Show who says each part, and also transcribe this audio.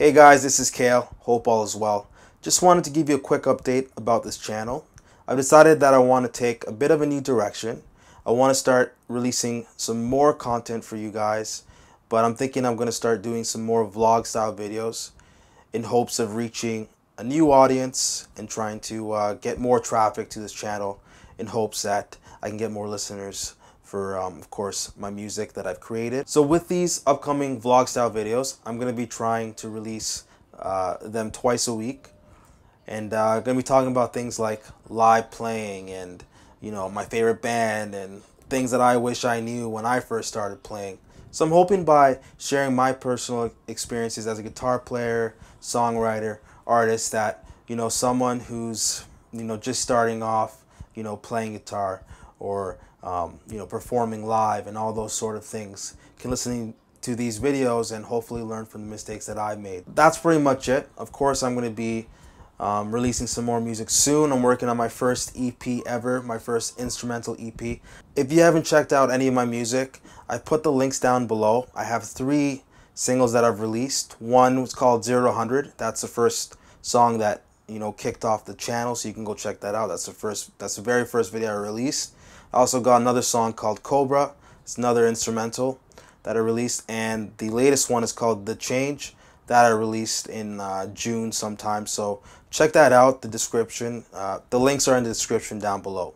Speaker 1: Hey guys, this is Kale. Hope all is well. Just wanted to give you a quick update about this channel. I've decided that I want to take a bit of a new direction. I want to start releasing some more content for you guys, but I'm thinking I'm going to start doing some more vlog style videos in hopes of reaching a new audience and trying to uh, get more traffic to this channel in hopes that I can get more listeners for, um, of course, my music that I've created. So with these upcoming vlog style videos, I'm going to be trying to release uh, them twice a week. And uh, going to be talking about things like live playing and, you know, my favorite band and things that I wish I knew when I first started playing. So I'm hoping by sharing my personal experiences as a guitar player, songwriter, artist that, you know, someone who's, you know, just starting off, you know, playing guitar or um, you know performing live and all those sort of things can listening to these videos and hopefully learn from the mistakes that I made. That's pretty much it. Of course, I'm going to be um, releasing some more music soon. I'm working on my first EP ever, my first instrumental EP. If you haven't checked out any of my music, I put the links down below. I have three singles that I've released. One was called Zero Hundred. That's the first song that you know kicked off the channel, so you can go check that out. That's the first. That's the very first video I released. I also got another song called Cobra. It's another instrumental that I released, and the latest one is called The Change that I released in uh, June sometime. So check that out. The description, uh, the links are in the description down below.